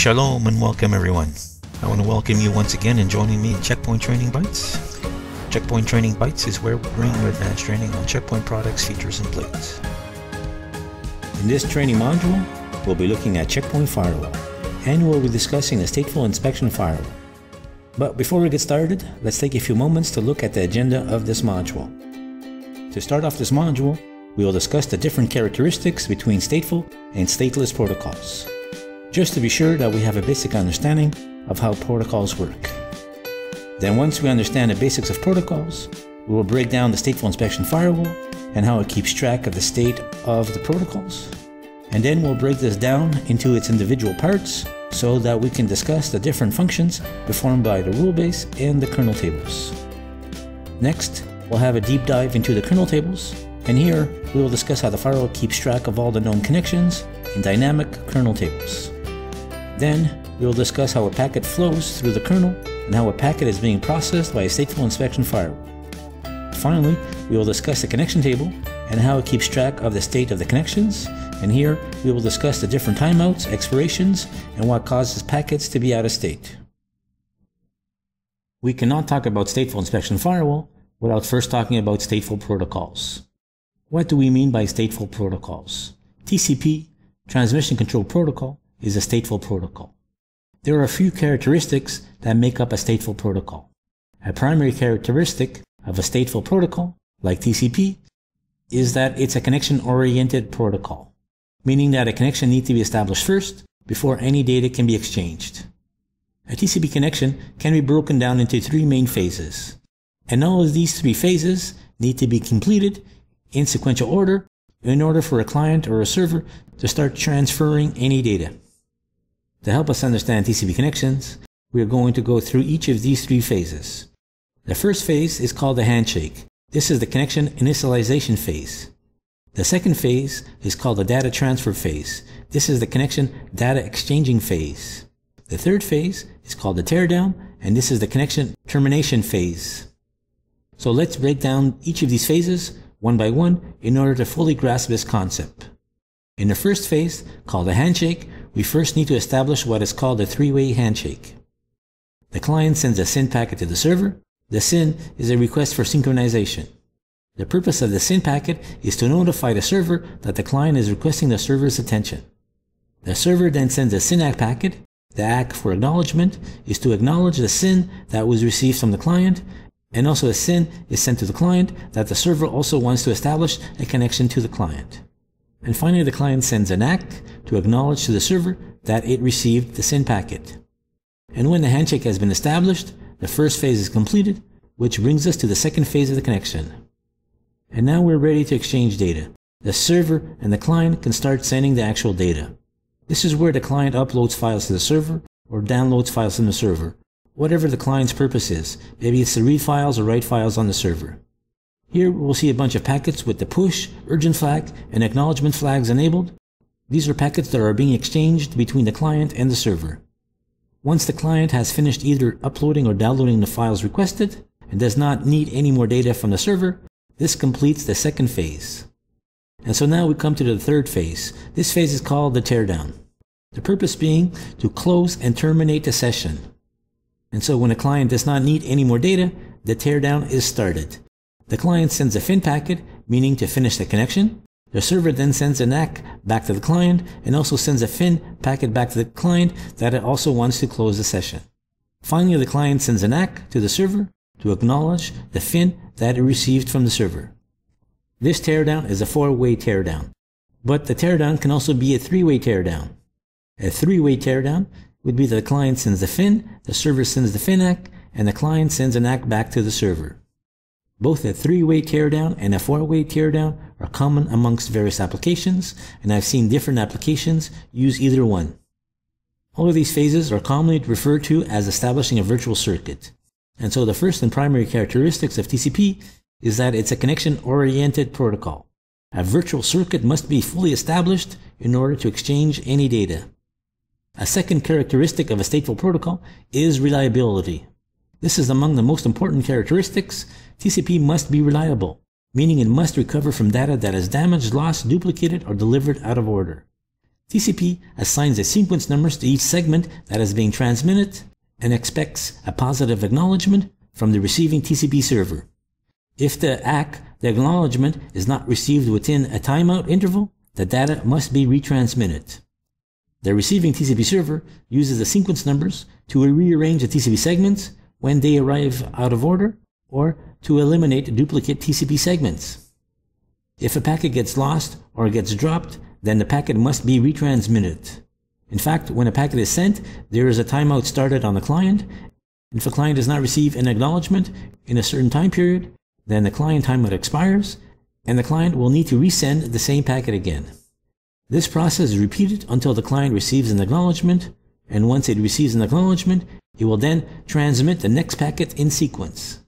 Shalom and welcome everyone. I want to welcome you once again and joining me in Checkpoint Training Bites. Checkpoint Training Bites is where we bring you advanced training on checkpoint products, features, and plates. In this training module, we'll be looking at checkpoint firewall and we'll be discussing the stateful inspection firewall. But before we get started, let's take a few moments to look at the agenda of this module. To start off this module, we will discuss the different characteristics between stateful and stateless protocols just to be sure that we have a basic understanding of how protocols work. Then once we understand the basics of protocols, we will break down the stateful inspection firewall and how it keeps track of the state of the protocols. And then we'll break this down into its individual parts so that we can discuss the different functions performed by the rule base and the kernel tables. Next, we'll have a deep dive into the kernel tables, and here we will discuss how the firewall keeps track of all the known connections in dynamic kernel tables. Then, we will discuss how a packet flows through the kernel and how a packet is being processed by a stateful inspection firewall. Finally, we will discuss the connection table and how it keeps track of the state of the connections. And here, we will discuss the different timeouts, expirations, and what causes packets to be out of state. We cannot talk about stateful inspection firewall without first talking about stateful protocols. What do we mean by stateful protocols? TCP, Transmission Control Protocol, is a stateful protocol. There are a few characteristics that make up a stateful protocol. A primary characteristic of a stateful protocol, like TCP, is that it's a connection-oriented protocol, meaning that a connection needs to be established first before any data can be exchanged. A TCP connection can be broken down into three main phases, and all of these three phases need to be completed in sequential order in order for a client or a server to start transferring any data. To help us understand TCP connections, we are going to go through each of these three phases. The first phase is called the handshake. This is the connection initialization phase. The second phase is called the data transfer phase. This is the connection data exchanging phase. The third phase is called the teardown, and this is the connection termination phase. So let's break down each of these phases one by one in order to fully grasp this concept. In the first phase, called the handshake, we first need to establish what is called a three-way handshake. The client sends a SYN packet to the server. The SYN is a request for synchronization. The purpose of the SYN packet is to notify the server that the client is requesting the server's attention. The server then sends a SYN ACK packet. The ACK for acknowledgement is to acknowledge the SYN that was received from the client, and also a SYN is sent to the client that the server also wants to establish a connection to the client. And finally, the client sends an ACK to acknowledge to the server that it received the SYN packet. And when the handshake has been established, the first phase is completed, which brings us to the second phase of the connection. And now we're ready to exchange data. The server and the client can start sending the actual data. This is where the client uploads files to the server or downloads files from the server, whatever the client's purpose is. Maybe it's to read files or write files on the server. Here we'll see a bunch of packets with the push, urgent flag, and acknowledgement flags enabled. These are packets that are being exchanged between the client and the server. Once the client has finished either uploading or downloading the files requested and does not need any more data from the server, this completes the second phase. And so now we come to the third phase. This phase is called the teardown. The purpose being to close and terminate the session. And so when a client does not need any more data, the teardown is started. The client sends a fin packet, meaning to finish the connection. The server then sends an ACK back to the client and also sends a fin packet back to the client that it also wants to close the session. Finally, the client sends an ACK to the server to acknowledge the fin that it received from the server. This teardown is a four-way teardown, but the teardown can also be a three-way teardown. A three-way teardown would be the client sends the fin, the server sends the fin ACK, and the client sends an ACK back to the server. Both a three-way teardown and a four-way teardown are common amongst various applications, and I've seen different applications use either one. All of these phases are commonly referred to as establishing a virtual circuit. And so the first and primary characteristics of TCP is that it's a connection-oriented protocol. A virtual circuit must be fully established in order to exchange any data. A second characteristic of a stateful protocol is reliability. This is among the most important characteristics. TCP must be reliable, meaning it must recover from data that is damaged, lost, duplicated, or delivered out of order. TCP assigns a sequence number to each segment that is being transmitted and expects a positive acknowledgement from the receiving TCP server. If the ACK, the acknowledgement, is not received within a timeout interval, the data must be retransmitted. The receiving TCP server uses the sequence numbers to rearrange the TCP segments when they arrive out of order or to eliminate duplicate TCP segments. If a packet gets lost or gets dropped, then the packet must be retransmitted. In fact, when a packet is sent, there is a timeout started on the client. If a client does not receive an acknowledgement in a certain time period, then the client timeout expires and the client will need to resend the same packet again. This process is repeated until the client receives an acknowledgement and once it receives an acknowledgement, it will then transmit the next packet in sequence.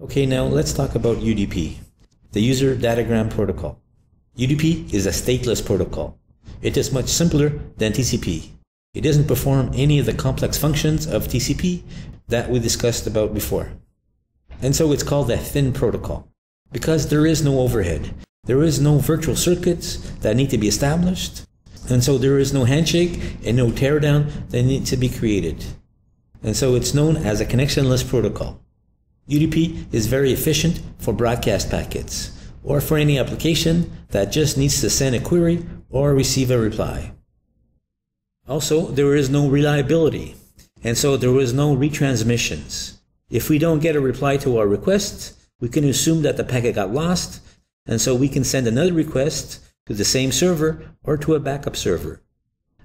Okay, now let's talk about UDP, the User Datagram Protocol. UDP is a stateless protocol. It is much simpler than TCP. It doesn't perform any of the complex functions of TCP that we discussed about before. And so it's called a thin protocol because there is no overhead. There is no virtual circuits that need to be established. And so there is no handshake and no teardown that need to be created. And so it's known as a connectionless protocol. UDP is very efficient for broadcast packets or for any application that just needs to send a query or receive a reply. Also, there is no reliability, and so there is no retransmissions. If we don't get a reply to our request, we can assume that the packet got lost, and so we can send another request to the same server or to a backup server.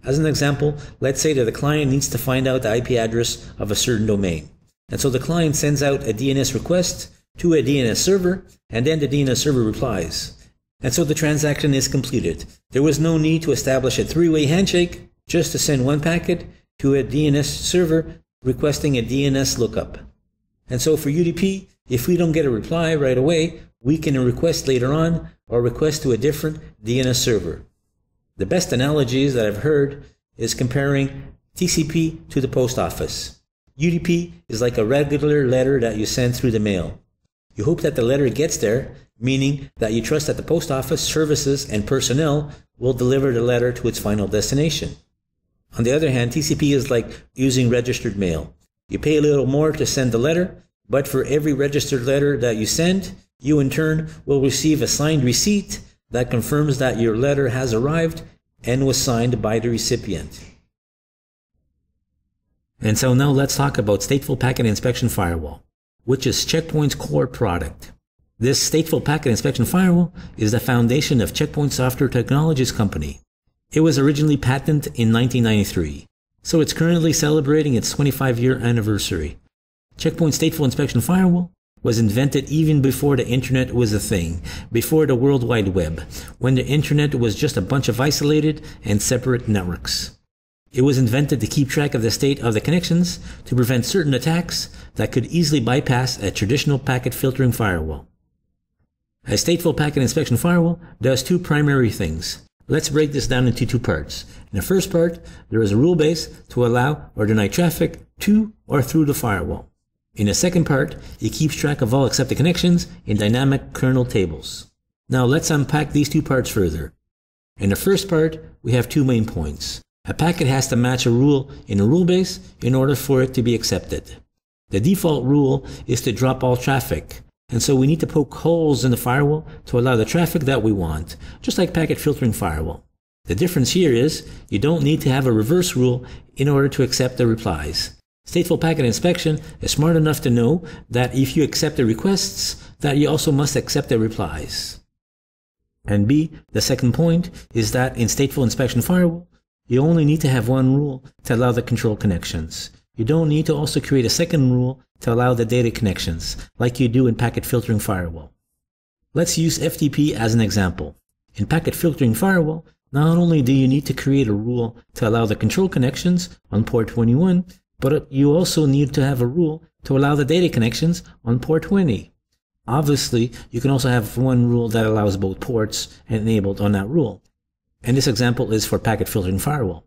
As an example, let's say that the client needs to find out the IP address of a certain domain. And so the client sends out a DNS request to a DNS server, and then the DNS server replies. And so the transaction is completed. There was no need to establish a three-way handshake, just to send one packet to a DNS server requesting a DNS lookup. And so for UDP, if we don't get a reply right away, we can request later on or request to a different DNS server. The best analogies that I've heard is comparing TCP to the post office. UDP is like a regular letter that you send through the mail. You hope that the letter gets there, meaning that you trust that the post office services and personnel will deliver the letter to its final destination. On the other hand, TCP is like using registered mail. You pay a little more to send the letter, but for every registered letter that you send, you, in turn, will receive a signed receipt that confirms that your letter has arrived and was signed by the recipient. And so now let's talk about Stateful Packet Inspection Firewall, which is Checkpoint's core product. This Stateful Packet Inspection Firewall is the foundation of Checkpoint Software Technologies Company. It was originally patented in 1993, so it's currently celebrating its 25 year anniversary. Checkpoint Stateful Inspection Firewall was invented even before the internet was a thing, before the World Wide Web, when the internet was just a bunch of isolated and separate networks. It was invented to keep track of the state of the connections to prevent certain attacks that could easily bypass a traditional packet filtering firewall. A stateful packet inspection firewall does two primary things. Let's break this down into two parts. In the first part, there is a rule base to allow or deny traffic to or through the firewall. In the second part, it keeps track of all accepted connections in dynamic kernel tables. Now let's unpack these two parts further. In the first part, we have two main points. A packet has to match a rule in a rule base in order for it to be accepted. The default rule is to drop all traffic, and so we need to poke holes in the firewall to allow the traffic that we want, just like packet filtering firewall. The difference here is you don't need to have a reverse rule in order to accept the replies. Stateful Packet Inspection is smart enough to know that if you accept the requests, that you also must accept the replies. And B, the second point is that in Stateful Inspection Firewall, you only need to have one rule to allow the control connections. You don't need to also create a second rule to allow the data connections, like you do in Packet Filtering Firewall. Let's use FTP as an example. In Packet Filtering Firewall, not only do you need to create a rule to allow the control connections on port 21, but you also need to have a rule to allow the data connections on port 20. Obviously, you can also have one rule that allows both ports enabled on that rule. And this example is for packet filtering firewall.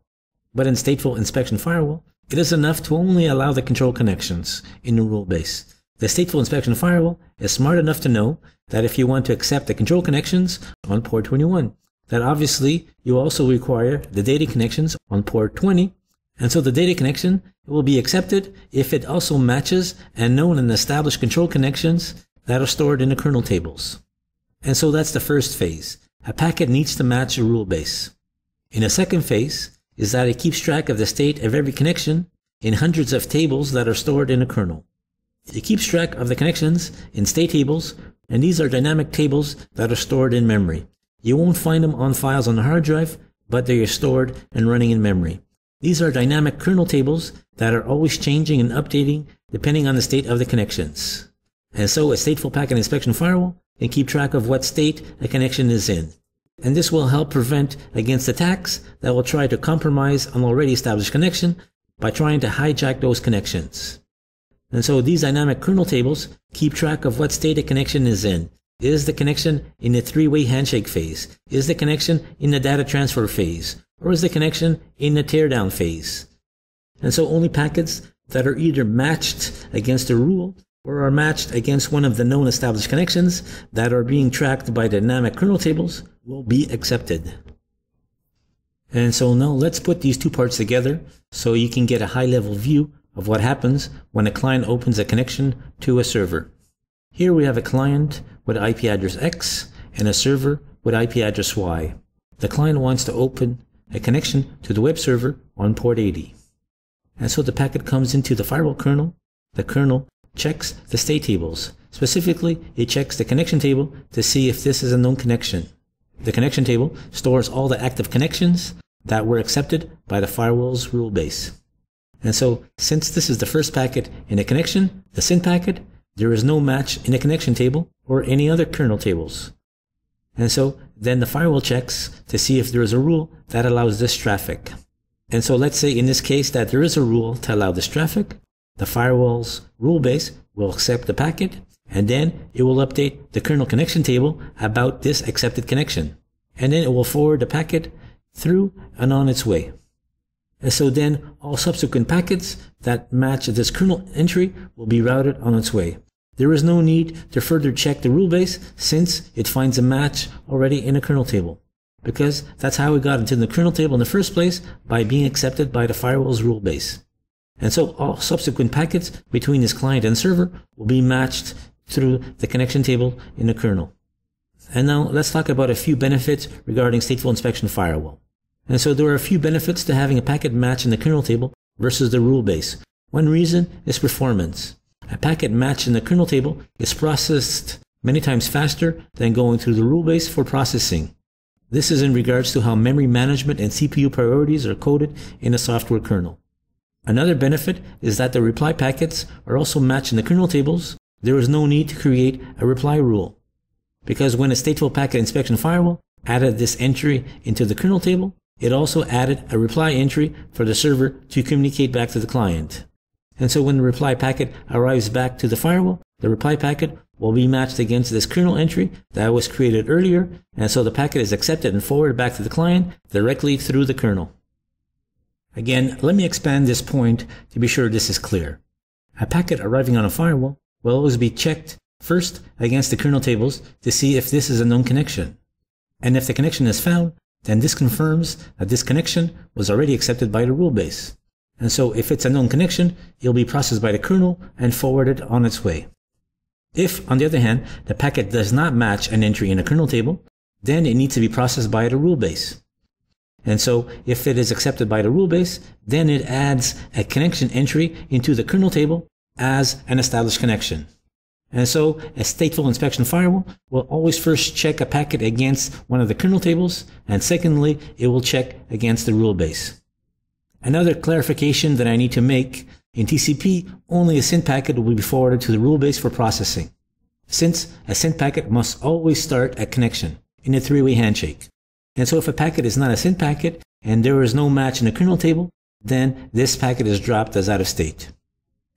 But in stateful inspection firewall, it is enough to only allow the control connections in the rule base. The stateful inspection firewall is smart enough to know that if you want to accept the control connections on port 21, that obviously you also require the data connections on port 20 and so the data connection will be accepted if it also matches and known and established control connections that are stored in the kernel tables. And so that's the first phase. A packet needs to match a rule base. In a second phase is that it keeps track of the state of every connection in hundreds of tables that are stored in a kernel. It keeps track of the connections in state tables, and these are dynamic tables that are stored in memory. You won't find them on files on the hard drive, but they are stored and running in memory. These are dynamic kernel tables that are always changing and updating depending on the state of the connections. And so a stateful packet inspection firewall can keep track of what state a connection is in. And this will help prevent against attacks that will try to compromise an already established connection by trying to hijack those connections. And so these dynamic kernel tables keep track of what state a connection is in. Is the connection in the three-way handshake phase? Is the connection in the data transfer phase? or is the connection in the teardown phase? And so only packets that are either matched against a rule or are matched against one of the known established connections that are being tracked by dynamic kernel tables will be accepted. And so now let's put these two parts together so you can get a high level view of what happens when a client opens a connection to a server. Here we have a client with IP address X and a server with IP address Y. The client wants to open a connection to the web server on port 80. And so the packet comes into the firewall kernel. The kernel checks the state tables. Specifically, it checks the connection table to see if this is a known connection. The connection table stores all the active connections that were accepted by the firewall's rule base. And so, since this is the first packet in a connection, the SYN packet, there is no match in the connection table or any other kernel tables. And so, then the firewall checks to see if there is a rule that allows this traffic. And so let's say in this case that there is a rule to allow this traffic. The firewall's rule base will accept the packet and then it will update the kernel connection table about this accepted connection. And then it will forward the packet through and on its way. And so then all subsequent packets that match this kernel entry will be routed on its way. There is no need to further check the rule base since it finds a match already in a kernel table because that's how it got into the kernel table in the first place by being accepted by the firewall's rule base. And so all subsequent packets between this client and server will be matched through the connection table in the kernel. And now let's talk about a few benefits regarding stateful inspection firewall. And so there are a few benefits to having a packet match in the kernel table versus the rule base. One reason is performance. A packet matched in the kernel table is processed many times faster than going through the rule base for processing. This is in regards to how memory management and CPU priorities are coded in a software kernel. Another benefit is that the reply packets are also matched in the kernel tables. There is no need to create a reply rule. Because when a stateful packet inspection firewall added this entry into the kernel table, it also added a reply entry for the server to communicate back to the client. And so when the reply packet arrives back to the firewall, the reply packet will be matched against this kernel entry that was created earlier. And so the packet is accepted and forwarded back to the client directly through the kernel. Again, let me expand this point to be sure this is clear. A packet arriving on a firewall will always be checked first against the kernel tables to see if this is a known connection. And if the connection is found, then this confirms that this connection was already accepted by the rule base. And so if it's a known connection, it'll be processed by the kernel and forwarded on its way. If, on the other hand, the packet does not match an entry in a kernel table, then it needs to be processed by the rule base. And so if it is accepted by the rule base, then it adds a connection entry into the kernel table as an established connection. And so a stateful inspection firewall will always first check a packet against one of the kernel tables, and secondly, it will check against the rule base. Another clarification that I need to make, in TCP, only a SYN packet will be forwarded to the rule base for processing, since a SYN packet must always start at connection in a three-way handshake. And so if a packet is not a SYN packet and there is no match in the kernel table, then this packet is dropped as out of state.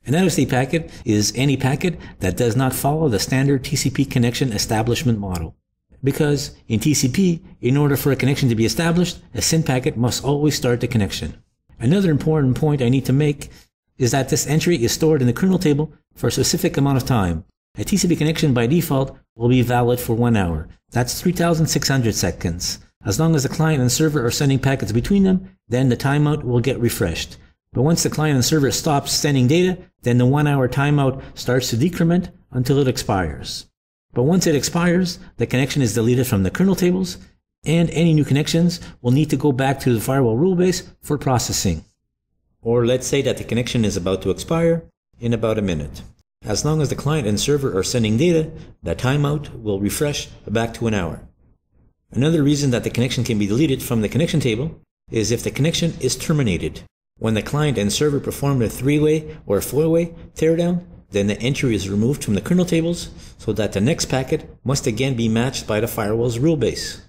An out of state packet is any packet that does not follow the standard TCP connection establishment model. Because in TCP, in order for a connection to be established, a SYN packet must always start the connection. Another important point I need to make is that this entry is stored in the kernel table for a specific amount of time. A TCP connection by default will be valid for one hour. That's 3,600 seconds. As long as the client and server are sending packets between them, then the timeout will get refreshed. But once the client and server stops sending data, then the one hour timeout starts to decrement until it expires. But once it expires, the connection is deleted from the kernel tables and any new connections will need to go back to the firewall rule base for processing. Or let's say that the connection is about to expire in about a minute. As long as the client and server are sending data, that timeout will refresh back to an hour. Another reason that the connection can be deleted from the connection table is if the connection is terminated. When the client and server perform a three-way or four-way teardown, then the entry is removed from the kernel tables so that the next packet must again be matched by the firewall's rule base.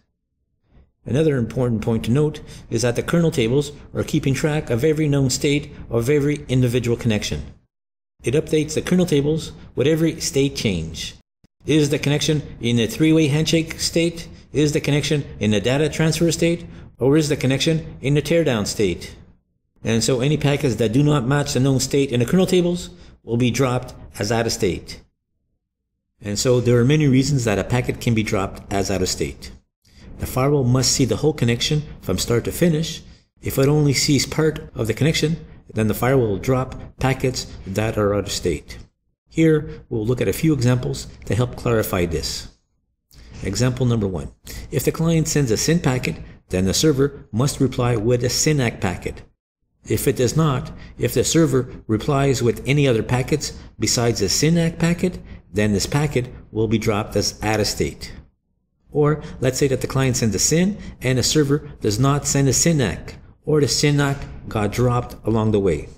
Another important point to note is that the kernel tables are keeping track of every known state of every individual connection. It updates the kernel tables with every state change. Is the connection in the three-way handshake state? Is the connection in the data transfer state? Or is the connection in the teardown state? And so any packets that do not match the known state in the kernel tables will be dropped as out of state. And so there are many reasons that a packet can be dropped as out of state. The firewall must see the whole connection from start to finish. If it only sees part of the connection, then the firewall will drop packets that are out of state. Here, we'll look at a few examples to help clarify this. Example number one. If the client sends a SYN packet, then the server must reply with a SYNAC packet. If it does not, if the server replies with any other packets besides a SYNAC packet, then this packet will be dropped as out of state. Or let's say that the client sends a SYN and the server does not send a SYNAC, or the SYNAC got dropped along the way.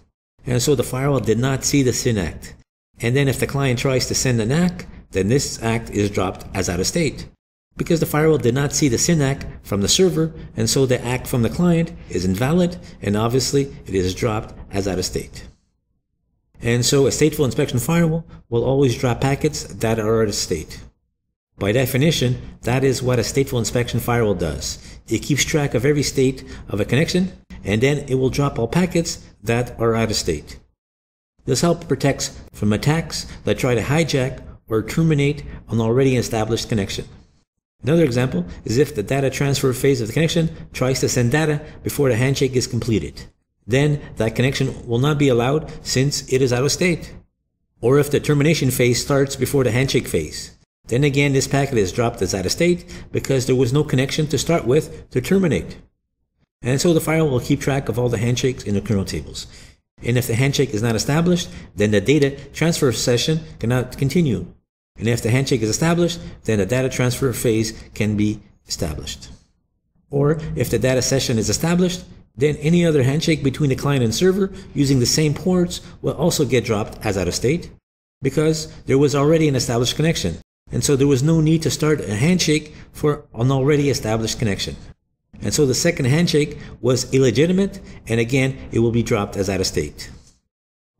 And so the firewall did not see the ACK. And then if the client tries to send an ACK, then this ACK is dropped as out of state. Because the firewall did not see the ACK from the server, and so the ACK from the client is invalid, and obviously it is dropped as out of state. And so a stateful inspection firewall will always drop packets that are out of state. By definition, that is what a stateful inspection firewall does. It keeps track of every state of a connection, and then it will drop all packets that are out of state. This help protects from attacks that try to hijack or terminate an already established connection. Another example is if the data transfer phase of the connection tries to send data before the handshake is completed. Then that connection will not be allowed since it is out of state. Or if the termination phase starts before the handshake phase. Then again, this packet is dropped as out of state because there was no connection to start with to terminate. And so the firewall will keep track of all the handshakes in the kernel tables. And if the handshake is not established, then the data transfer session cannot continue. And if the handshake is established, then the data transfer phase can be established. Or if the data session is established, then any other handshake between the client and server using the same ports will also get dropped as out of state because there was already an established connection. And so there was no need to start a handshake for an already established connection. And so the second handshake was illegitimate, and again, it will be dropped as out of state.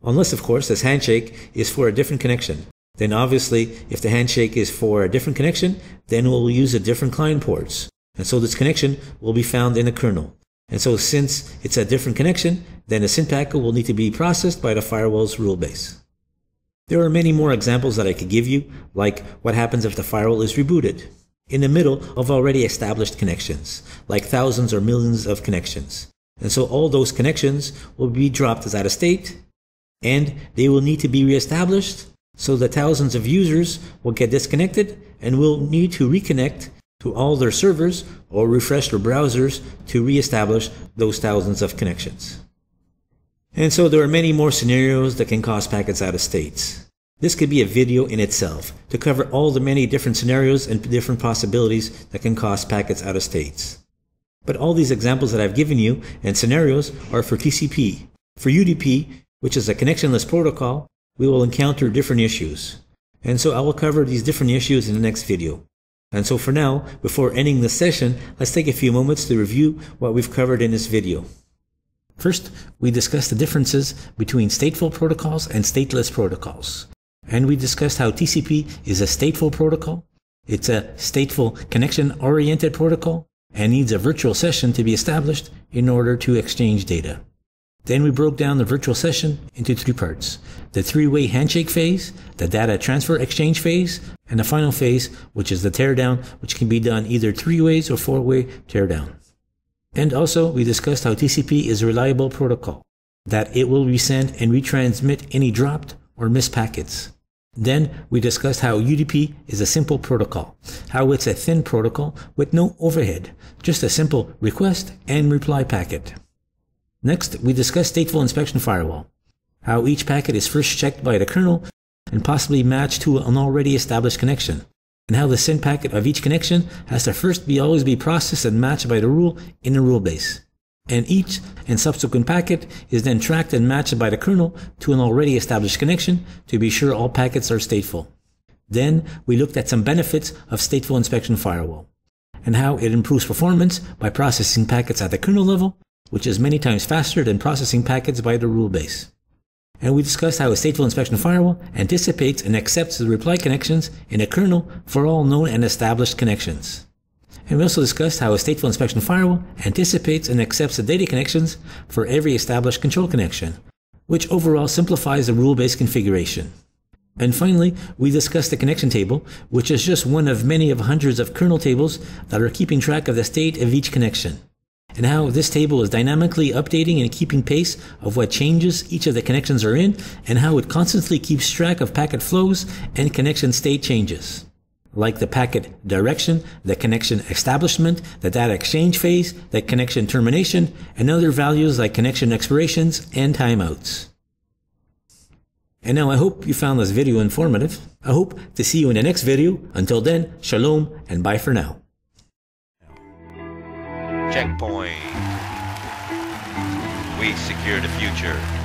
Unless, of course, this handshake is for a different connection. Then obviously, if the handshake is for a different connection, then we'll use a different client ports. And so this connection will be found in the kernel. And so since it's a different connection, then a SYN packet will need to be processed by the firewall's rule base. There are many more examples that I could give you, like what happens if the firewall is rebooted, in the middle of already established connections, like thousands or millions of connections. And so all those connections will be dropped as out of state, and they will need to be reestablished so the thousands of users will get disconnected and will need to reconnect to all their servers or refresh their browsers to reestablish those thousands of connections. And so there are many more scenarios that can cause packets out of states. This could be a video in itself to cover all the many different scenarios and different possibilities that can cause packets out of states. But all these examples that I've given you and scenarios are for TCP. For UDP, which is a connectionless protocol, we will encounter different issues. And so I will cover these different issues in the next video. And so for now, before ending this session, let's take a few moments to review what we've covered in this video. First, we discussed the differences between stateful protocols and stateless protocols. And we discussed how TCP is a stateful protocol. It's a stateful connection oriented protocol and needs a virtual session to be established in order to exchange data. Then we broke down the virtual session into three parts the three way handshake phase, the data transfer exchange phase, and the final phase, which is the teardown, which can be done either three ways or four way teardown. And also, we discussed how TCP is a reliable protocol, that it will resend and retransmit any dropped or missed packets. Then we discussed how UDP is a simple protocol, how it's a thin protocol with no overhead, just a simple request and reply packet. Next, we discussed stateful inspection firewall, how each packet is first checked by the kernel and possibly matched to an already established connection, and how the send packet of each connection has to first be always be processed and matched by the rule in the rule base. And each and subsequent packet is then tracked and matched by the kernel to an already established connection to be sure all packets are stateful. Then we looked at some benefits of stateful inspection firewall and how it improves performance by processing packets at the kernel level, which is many times faster than processing packets by the rule base and we discussed how a stateful inspection firewall anticipates and accepts the reply connections in a kernel for all known and established connections. And we also discussed how a stateful inspection firewall anticipates and accepts the data connections for every established control connection, which overall simplifies the rule-based configuration. And finally, we discussed the connection table, which is just one of many of hundreds of kernel tables that are keeping track of the state of each connection and how this table is dynamically updating and keeping pace of what changes each of the connections are in, and how it constantly keeps track of packet flows and connection state changes like the packet direction, the connection establishment, the data exchange phase, the connection termination, and other values like connection expirations and timeouts. And now I hope you found this video informative. I hope to see you in the next video. Until then, shalom and bye for now. Checkpoint. We secure the future.